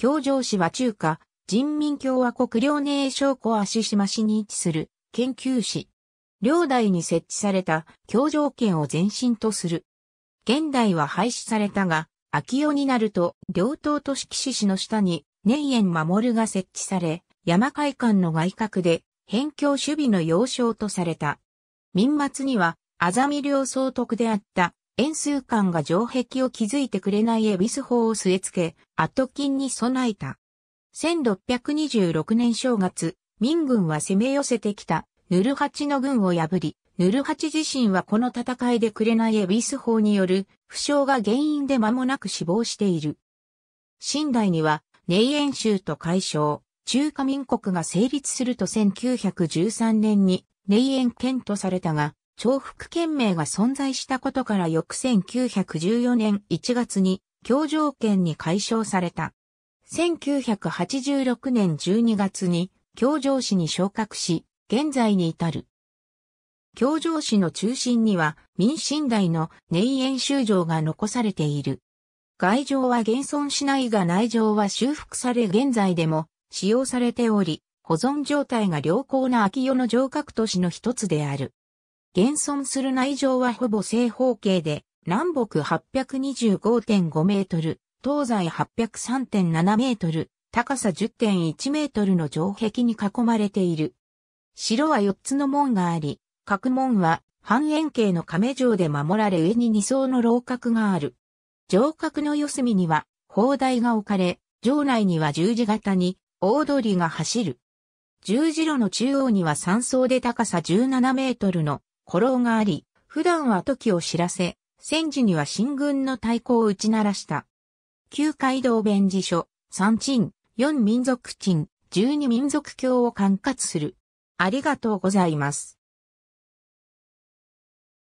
京城市は中華、人民共和国遼寧省小足島市に位置する研究市。領内に設置された京城圏を前身とする。現代は廃止されたが、秋代になると、両党都市騎士市の下に、年園守が設置され、山海館の外郭で、辺境守備の要衝とされた。民末には、あざみ領総督であった、円数官が城壁を築いてくれないエビス砲を据え付け、後金に備えた。1626年正月、民軍は攻め寄せてきた、ヌルハチの軍を破り、ヌルハチ自身はこの戦いでくれないエビス砲による、負傷が原因で間もなく死亡している。新代には、ネイエン州と解消、中華民国が成立すると1913年に、ネイエン県とされたが、重複県名が存在したことから翌1914年1月に、京条県に解消された。1986年12月に、京城市に昇格し、現在に至る。京城市の中心には、民進大の内縁修城が残されている。外城は現存しないが内城は修復され現在でも使用されており、保存状態が良好な秋代の城郭都市の一つである。現存する内城はほぼ正方形で、南北825.5メートル、東西803.7メートル、高さ10.1メートルの城壁に囲まれている。城は4つの門があり、各門は半円形の亀城で守られ上に2層の楼閣がある。城郭の四隅には砲台が置かれ、城内には十字型に大通りが走る。十字路の中央には3層で高さ17メートルの古老があり、普段は時を知らせ、戦時には新軍の対抗を打ち鳴らした。旧街道弁事所、三鎮、四民族鎮、十二民族教を管轄する。ありがとうございます。